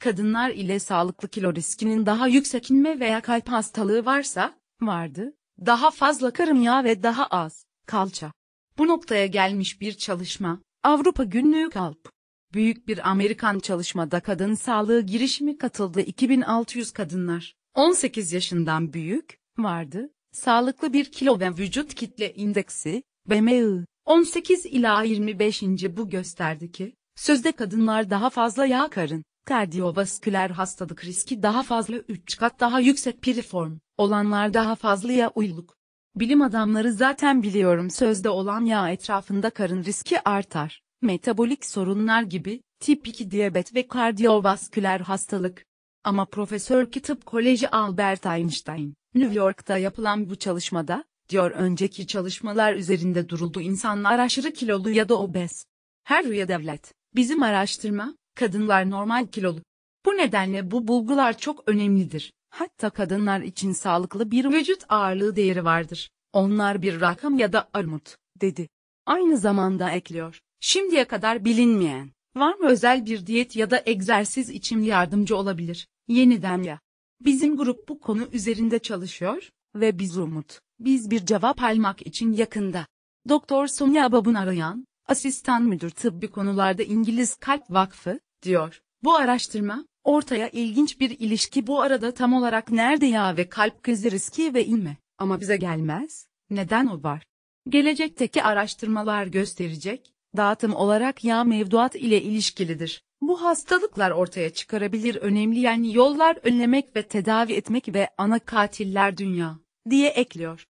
kadınlar ile sağlıklı kilo riskinin daha yüksek inme veya kalp hastalığı varsa, vardı, daha fazla karın yağı ve daha az, kalça. Bu noktaya gelmiş bir çalışma, Avrupa Günlüğü Kalp. Büyük bir Amerikan çalışmada kadın sağlığı girişimi katıldı 2600 kadınlar, 18 yaşından büyük, vardı, sağlıklı bir kilo ve vücut kitle indeksi, BMI, 18 ila 25. bu gösterdi ki, sözde kadınlar daha fazla yağ karın, Kardiyovasküler hastalık riski daha fazla 3 kat daha yüksek piriform olanlar daha fazla yağ uyluk. Bilim adamları zaten biliyorum sözde olan yağ etrafında karın riski artar. Metabolik sorunlar gibi, tip 2 diyabet ve kardiyovasküler hastalık. Ama Profesör ki Koleji Albert Einstein, New York'ta yapılan bu çalışmada, diyor önceki çalışmalar üzerinde duruldu insanlar aşırı kilolu ya da obez. Her rüya devlet, bizim araştırma, kadınlar normal kilolu. Bu nedenle bu bulgular çok önemlidir. Hatta kadınlar için sağlıklı bir vücut ağırlığı değeri vardır. Onlar bir rakam ya da armut, dedi. Aynı zamanda ekliyor. Şimdiye kadar bilinmeyen, var mı özel bir diyet ya da egzersiz için yardımcı olabilir? Yeniden ya. Bizim grup bu konu üzerinde çalışıyor ve biz umut. Biz bir cevap almak için yakında. Doktor Sonia Babun arayan, asistan müdür tıbbi konularda İngiliz Kalp Vakfı, diyor. Bu araştırma, ortaya ilginç bir ilişki bu arada tam olarak nerede yağ ve kalp krizi riski ve inme ama bize gelmez, neden o var? Gelecekteki araştırmalar gösterecek, dağıtım olarak yağ mevduat ile ilişkilidir. Bu hastalıklar ortaya çıkarabilir önemli yani yollar önlemek ve tedavi etmek ve ana katiller dünya, diye ekliyor.